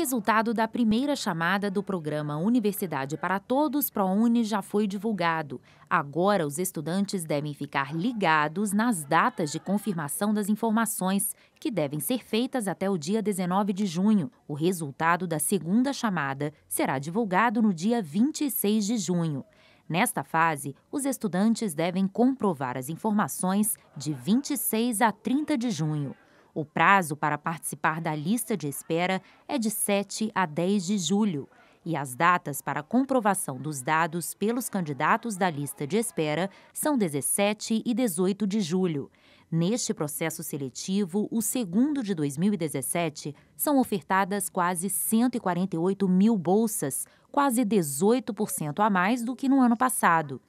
resultado da primeira chamada do programa Universidade para Todos ProUni já foi divulgado. Agora, os estudantes devem ficar ligados nas datas de confirmação das informações, que devem ser feitas até o dia 19 de junho. O resultado da segunda chamada será divulgado no dia 26 de junho. Nesta fase, os estudantes devem comprovar as informações de 26 a 30 de junho. O prazo para participar da lista de espera é de 7 a 10 de julho e as datas para comprovação dos dados pelos candidatos da lista de espera são 17 e 18 de julho. Neste processo seletivo, o segundo de 2017, são ofertadas quase 148 mil bolsas, quase 18% a mais do que no ano passado.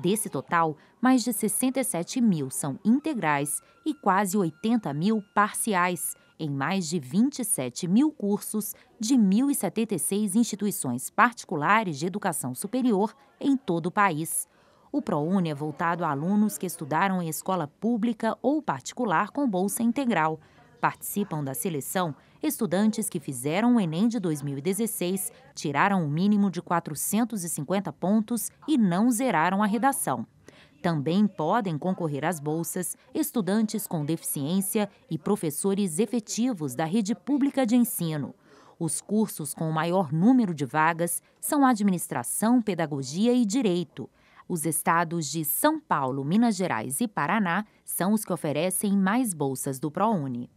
Desse total, mais de 67 mil são integrais e quase 80 mil parciais, em mais de 27 mil cursos de 1.076 instituições particulares de educação superior em todo o país. O ProUni é voltado a alunos que estudaram em escola pública ou particular com bolsa integral. Participam da seleção estudantes que fizeram o Enem de 2016, tiraram o um mínimo de 450 pontos e não zeraram a redação. Também podem concorrer às bolsas estudantes com deficiência e professores efetivos da rede pública de ensino. Os cursos com o maior número de vagas são Administração, Pedagogia e Direito. Os estados de São Paulo, Minas Gerais e Paraná são os que oferecem mais bolsas do ProUni.